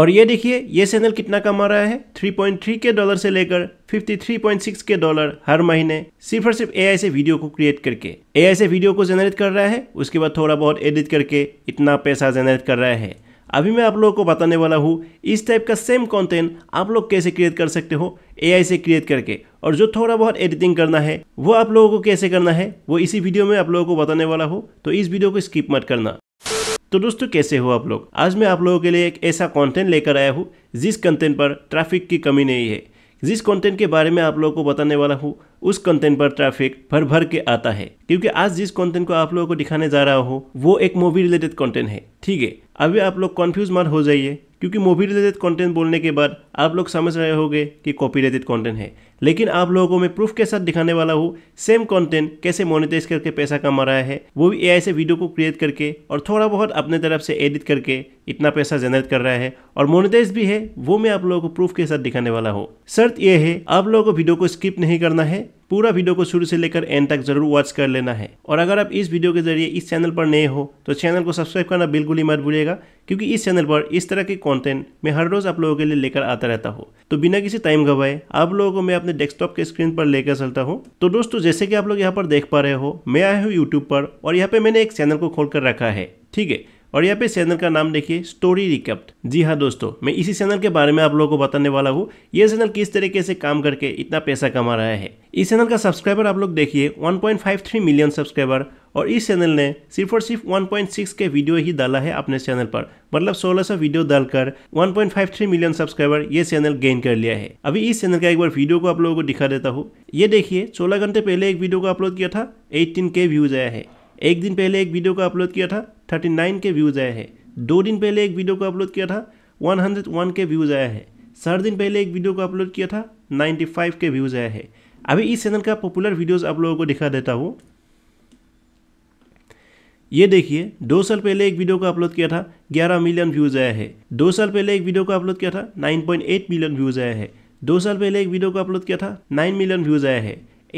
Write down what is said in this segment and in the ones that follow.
और ये देखिए ये चैनल कितना कमा रहा है 3.3 के डॉलर से लेकर 53.6 के डॉलर हर महीने सिर्फ और सिर्फ एआई से वीडियो को क्रिएट करके एआई से वीडियो को जेनरेट कर रहा है उसके बाद थोड़ा बहुत एडिट करके इतना पैसा जेनरेट कर रहा है अभी मैं आप लोगों को बताने वाला हूँ इस टाइप का सेम कंटेंट आप लोग कैसे क्रिएट कर सकते हो एआई से क्रिएट करके और जो थोड़ा बहुत एडिटिंग करना है वो आप लोगों को कैसे करना है वो इसी वीडियो में आप लोगों को बताने वाला हूँ तो इस वीडियो को स्किप मत करना तो दोस्तों कैसे हो आप लोग आज मैं आप लोगों के लिए एक ऐसा कंटेंट लेकर आया हूँ जिस कंटेंट पर ट्रैफिक की कमी नहीं है जिस कंटेंट के बारे में आप लोगों को बताने वाला हूँ उस कंटेंट पर ट्रैफिक भर भर के आता है क्योंकि आज जिस कंटेंट को आप लोगों को दिखाने जा रहा हूँ वो एक मूवी रिलेटेड कंटेंट है ठीक है अभी आप लोग कंफ्यूज मत हो जाइए क्योंकि मूवी रिलेटेड कंटेंट बोलने के बाद आप लोग समझ रहे होंगे कि कॉपी रिलेटेड कंटेंट है लेकिन आप लोगों को मैं प्रूफ के साथ दिखाने वाला हूँ सेम कंटेंट कैसे मोनिटाइज करके पैसा कमा रहा है वो भी एआई से वीडियो को क्रिएट करके और थोड़ा बहुत अपने तरफ से एडिट करके इतना पैसा जनरेट कर रहा है और मोनिटाइज भी है वो मैं आप लोगों को प्रूफ के साथ दिखाने वाला हूँ शर्त यह है आप लोगों को वीडियो को स्किप नहीं करना है पूरा वीडियो को शुरू से लेकर एंड तक जरूर वॉच कर लेना है और अगर आप इस वीडियो के जरिए इस चैनल पर नए हो तो चैनल को सब्सक्राइब करना बिल्कुल ही मत भूलिएगा क्योंकि इस चैनल पर इस तरह के कंटेंट मैं हर रोज आप लोगों के लिए लेकर आता रहता हूँ तो बिना किसी टाइम गवाए आप लोगों को मैं अपने डेस्कटॉप के स्क्रीन पर लेकर चलता हूँ तो दोस्तों जैसे कि आप लोग यहाँ पर देख पा रहे हो मैं आया हूँ यूट्यूब पर और यहाँ पे मैंने एक चैनल को खोल कर रखा है ठीक है और यहाँ पे चैनल का नाम देखिए स्टोरी रिकप्ट जी हाँ दोस्तों मैं इसी चैनल के बारे में आप लोगों को बताने वाला हूँ ये चैनल किस तरीके से काम करके इतना पैसा कमा रहा है इस चैनल का सब्सक्राइबर आप लोग देखिए 1.53 मिलियन सब्सक्राइबर और इस चैनल ने सिर्फ और सिर्फ 1.6 के वीडियो ही डाला है अपने चैनल पर मतलब 1600 वीडियो डालकर 1.53 मिलियन सब्सक्राइबर ये चैनल गेन कर लिया है अभी इस चैनल का एक बार वीडियो को आप लोगों को दिखा देता हूँ ये देखिए सोलह घंटे पहले एक वीडियो को अपलोड किया था एटीन के व्यूज आया है एक दिन पहले एक वीडियो को अपलोड किया था 39 के व्यूज़ आए हैं दो दिन पहले एक वीडियो को अपलोड किया था 101 के व्यूज़ आया है सात दिन पहले एक वीडियो को अपलोड किया था 95 के व्यूज़ आया है अभी इस चैनल का पॉपुलर वीडियोज आप लोगों को दिखा देता हूँ ये देखिए दो साल पहले एक वीडियो को अपलोड किया था 11 मिलियन व्यूज़ आया है दो साल पहले एक वीडियो को अपलोड किया था 9.8 मिलियन व्यूज़ आया है दो साल पहले एक वीडियो को अपलोड किया था 9 मिलियन व्यूज़ आया है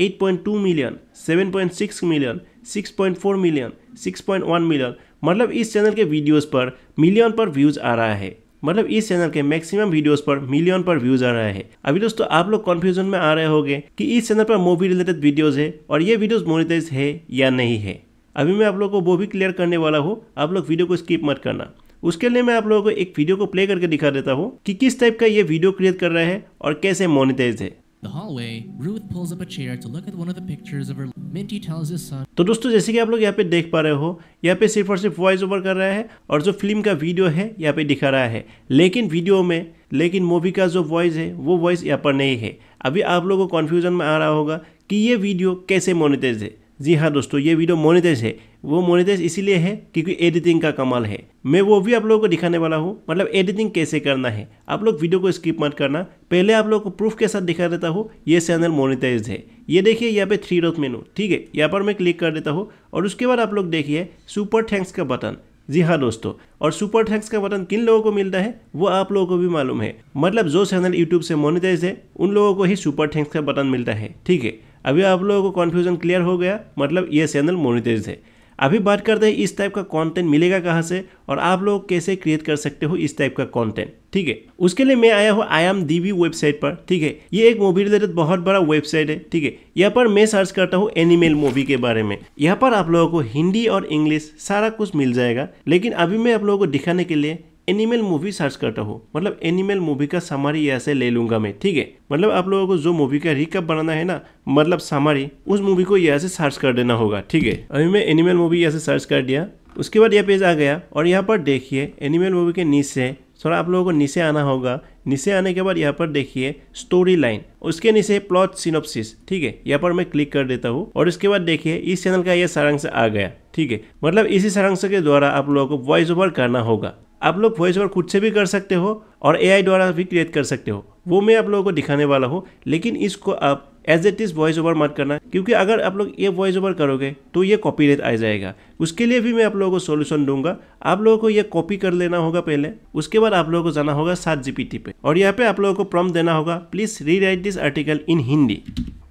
8.2 मिलियन 7.6 मिलियन 6.4 मिलियन 6.1 मिलियन मतलब इस चैनल के वीडियोस पर मिलियन पर व्यूज आ रहा है मतलब इस चैनल के मैक्सिमम वीडियोस पर मिलियन पर व्यूज आ रहा है अभी दोस्तों आप लोग कंफ्यूजन में आ रहे होंगे कि इस चैनल पर मूवी रिलेटेड वीडियोस है और ये वीडियोस मोनिटाइज है या नहीं है अभी मैं आप लोग को वो भी क्लियर करने वाला हूँ आप लोग वीडियो को स्किप मत करना उसके लिए मैं आप लोगों को एक वीडियो को प्ले करके दिखा देता हूँ कि किस टाइप का ये वीडियो क्रिएट कर रहा है और कैसे मोनिटाइज है the hallway, Ruth pulls up a chair to look at one of the pictures of her. Minty tells his son. तो दोस्तों जैसे कि आप लोग यहाँ पे देख पा रहे हो यहाँ पे सिर्फ और सिर्फ वॉइस ओवर कर रहा है और जो फिल्म का वीडियो है यहाँ पे दिखा रहा है लेकिन वीडियो में लेकिन मूवी का जो वॉइस है वो वॉइस यहाँ पर नहीं है अभी आप लोगों को कन्फ्यूजन में आ रहा होगा कि ये वीडियो कैसे मोनिटाइज है जी हाँ दोस्तों ये वीडियो मोनिटाइज है वो मोनिटाइज इसीलिए है क्योंकि एडिटिंग का कमाल है मैं वो भी आप लोगों को दिखाने वाला हूँ मतलब एडिटिंग कैसे करना है आप लोग वीडियो को स्किप मत करना पहले आप लोग को प्रूफ के साथ दिखा देता हूँ ये चैनल मोनिटाइज है ये देखिए यहाँ पे थ्री रोथ मेनू ठीक है यहाँ पर मैं क्लिक कर देता हूँ और उसके बाद आप लोग देखिए सुपर थैंक्स का बटन जी हाँ दोस्तों और सुपर थैंक्स का बटन किन लोगों को मिलता है वो आप लोगों को भी मालूम है मतलब जो चैनल यूट्यूब से मोनिटाइज है उन लोगों को ही सुपर थैंक्स का बटन मिलता है ठीक है अभी आप लोगों को कन्फ्यूजन क्लियर हो गया मतलब ये चैनल मोनिटाइज है अभी बात करते हैं इस टाइप का कंटेंट मिलेगा कहाँ से और आप लोग कैसे क्रिएट कर सकते हो इस टाइप का कंटेंट ठीक है उसके लिए मैं आया हूँ आई एम डीवी वेबसाइट पर ठीक है ये एक मूवी रिलेटेड बहुत बड़ा वेबसाइट है ठीक है यहाँ पर मैं सर्च करता हूँ एनिमल मूवी के बारे में यहाँ पर आप लोगों को हिंदी और इंग्लिश सारा कुछ मिल जाएगा लेकिन अभी मैं आप लोगों को दिखाने के लिए एनिमल मूवी सर्च करता हूँ मतलब एनिमल मूवी का सामारी यहाँ से ले लूंगा मैं ठीक है मतलब आप लोगों को जो मूवी का रिकअप बनाना है ना मतलब सामारी उस मूवी को यहाँ से सर्च कर देना होगा ठीक है अभी मैं एनिमल मूवी यहाँ से सर्च कर दिया उसके बाद यह पेज आ गया और यहाँ पर देखिए एनिमल मूवी के नीचे थोड़ा आप लोगों को नीचे आना होगा नीचे आने के बाद यहाँ पर देखिए स्टोरी लाइन उसके नीचे प्लॉट सिनोप्सिस ठीक है यहाँ पर मैं क्लिक कर देता हूँ और इसके बाद देखिए इस चैनल का यह सारांश आ गया ठीक है मतलब इसी सारांश के द्वारा आप लोगों को वॉइस ओवर करना होगा आप लोग वॉइस ओवर खुद से भी कर सकते हो और ए द्वारा भी क्रिएट कर सकते हो वो मैं आप लोगों को दिखाने वाला हूँ लेकिन इसको आप as it is voice over मत करना क्योंकि अगर आप लोग ये वॉइस ओवर करोगे तो ये कॉपी रेट आ जाएगा उसके लिए भी मैं आप लोगों को सोल्यूशन दूंगा आप लोगों को ये कॉपी कर लेना होगा पहले उसके बाद आप लोगों को जाना होगा सात जी पे और यहाँ पे आप लोगों को प्रॉम देना होगा please rewrite this article in Hindi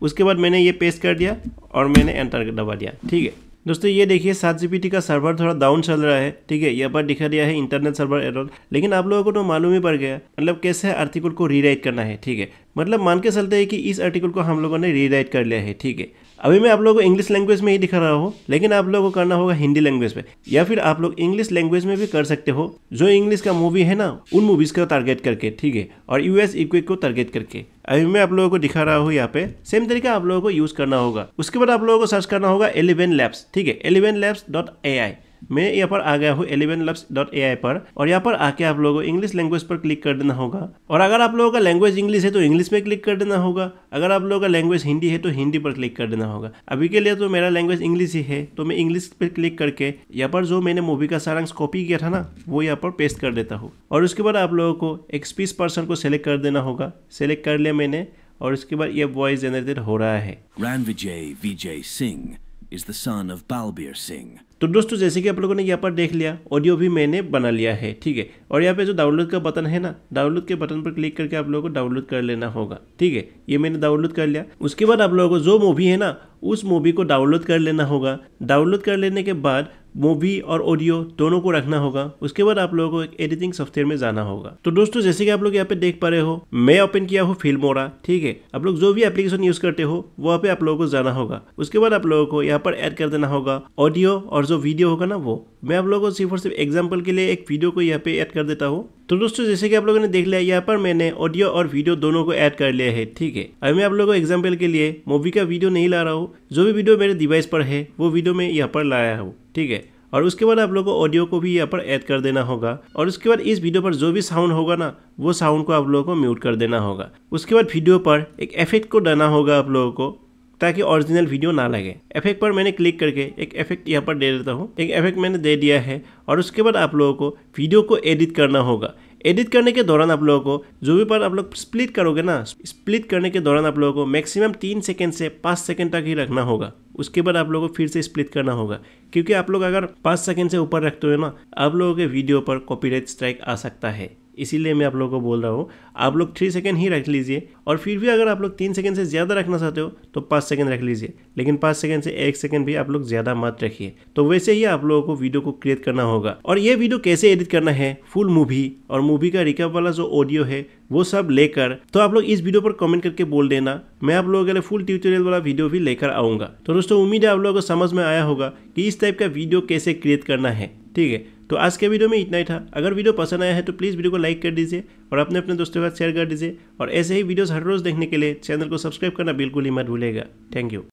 उसके बाद मैंने ये पेस्ट कर दिया और मैंने एंटर दबा दिया ठीक है दोस्तों ये देखिए सात जी का सर्वर थोड़ा डाउन चल रहा है ठीक है यहाँ पर दिखा दिया है इंटरनेट सर्वर एरर लेकिन आप लोगों को तो मालूम ही पड़ गया मतलब कैसे आर्टिकल को रीराइट करना है ठीक है मतलब मान के चलते है कि इस आर्टिकल को हम लोगों ने रीराइट कर लिया है ठीक है अभी मैं आप लोगों को इंग्लिश लैंग्वेज में ही दिखा रहा हूँ लेकिन आप लोगों को करना होगा हिंदी लैंग्वेज में या फिर आप लोग इंग्लिश लैंग्वेज में भी कर सकते हो जो इंग्लिश का मूवी है ना उन मूवीज का टारगेट करके ठीक है और यूएस इक्विक को टारगेट करके अभी मैं आप लोगों को दिखा रहा हूँ यहाँ पे सेम तरीका आप लोगों को यूज करना होगा उसके बाद आप लोगों को सर्च करना होगा एलिवेन लैब्स ठीक है ElevenLabs dot A I मैं यहाँ पर आ गया हूँ एलिवन लब्स डॉट ए आई पर और यहाँ पर आके आप लोगों को इंग्लिश लैंग्वेज पर क्लिक कर देना होगा और अगर आप लोगों का लैंग्वेज इंग्लिश है तो इंग्लिश में क्लिक कर देना होगा अगर आप लोगों का लैंग्वेज हिंदी है तो हिंदी पर क्लिक कर देना होगा अभी के लिए तो मेरा लैंग्वेज इंग्लिश ही है तो मैं इंग्लिश पर क्लिक करके यहाँ पर जो मैंने मूवी का सारांश कॉपी किया था ना वो यहाँ पर पेस्ट कर देता हूँ और उसके बाद आप लोगों को एक स्पीस पर्सन को सेलेक्ट कर देना होगा सेलेक्ट कर लिया मैंने और उसके बाद ये वॉइस जनरेटेड हो रहा है Ranvijay Vijay Singh is the son of Balbir Singh, तो दोस्तों जैसे कि आप लोगों ने यहाँ पर देख लिया ऑडियो भी मैंने बना लिया है ठीक है और यहाँ पे जो डाउनलोड का बटन है ना डाउनलोड के बटन पर क्लिक करके आप लोगों को डाउनलोड कर लेना होगा ठीक है ये मैंने डाउनलोड कर लिया उसके बाद आप लोगों को जो मूवी है ना उस मूवी को डाउनलोड कर लेना होगा डाउनलोड कर लेने के बाद मूवी और ऑडियो दोनों को रखना होगा उसके बाद आप लोगों को एक एडिटिंग सॉफ्टवेयर में जाना होगा तो दोस्तों जैसे कि आप लोग यहाँ पे देख पा रहे हो मैं ओपन किया हूँ फिल्मोरा ठीक है आप लोग जो भी एप्लीकेशन यूज करते हो वहाँ पे आप लोगों को जाना होगा उसके बाद आप लोगों को यहाँ पर एड कर देना होगा ऑडियो और जो वीडियो होगा ना वो मैं आप लोगों को सिर्फ और सिर्फ एग्जाम्पल के लिए एक वीडियो को यहाँ पे ऐड कर देता हूँ तो दोस्तों जैसे कि आप लोगों ने देख लिया यहाँ पर मैंने ऑडियो और वीडियो दोनों को ऐड कर लिया है ठीक है अभी मैं आप लोगों को एग्जाम्पल के लिए मूवी का वीडियो नहीं ला रहा हूँ जो भी वीडियो मेरे डिवाइस पर है वो वीडियो मैं यहाँ पर लाया हूँ ठीक है और उसके बाद आप लोगों को ऑडियो को भी यहाँ पर ऐड कर देना होगा और उसके बाद इस वीडियो पर जो भी साउंड होगा ना वो साउंड को आप लोगों को म्यूट कर देना होगा उसके बाद वीडियो पर एक इफेक्ट को डालना होगा आप लोगों को ताकि ओरिजिनल वीडियो ना लगे इफेक्ट पर मैंने क्लिक करके एक इफेक्ट यहाँ पर दे देता हूँ एक इफेक्ट मैंने दे दिया है और उसके बाद आप लोगों को वीडियो को एडिट करना होगा एडिट करने के दौरान आप लोगों को जो भी पार्ट आप लोग स्प्लिट करोगे ना स्प्लिट करने के दौरान आप लोगों को मैक्सिमम तीन सेकेंड से पाँच सेकेंड तक ही रखना होगा उसके बाद आप लोगों को फिर से स्प्लिट करना होगा क्योंकि आप लोग अगर पाँच सेकेंड से ऊपर रखते हो ना आप लोगों के वीडियो पर कॉपीराइट स्ट्राइक आ सकता है इसीलिए मैं आप लोगों को बोल रहा हूँ आप लोग थ्री सेकेंड ही रख लीजिए और फिर भी अगर आप लोग तीन सेकेंड से ज़्यादा रखना चाहते हो तो पाँच सेकेंड रख लीजिए लेकिन पाँच सेकेंड से एक सेकेंड भी आप लोग ज़्यादा मत रखिए तो वैसे ही आप लोगों को वीडियो को क्रिएट करना होगा और ये वीडियो कैसे एडिट करना है फुल मूवी और मूवी का रिकअप वाला जो ऑडियो है वो सब लेकर तो आप लोग इस वीडियो पर कमेंट करके बोल देना मैं आप लोगों के लिए फुल ट्यूटोरियल वाला वीडियो भी लेकर आऊँगा तो दोस्तों उम्मीद है आप लोगों को समझ में आया होगा कि इस टाइप का वीडियो कैसे क्रिएट करना है ठीक है तो आज के वीडियो में इतना ही था अगर वीडियो पसंद आया है तो प्लीज़ वीडियो को लाइक कर दीजिए और अपने अपने दोस्तों के साथ शेयर कर दीजिए और ऐसे ही वीडियोज़ हर रोज़ देखने के लिए चैनल को सब्सक्राइब करना बिल्कुल ही मत भूलेगा थैंक यू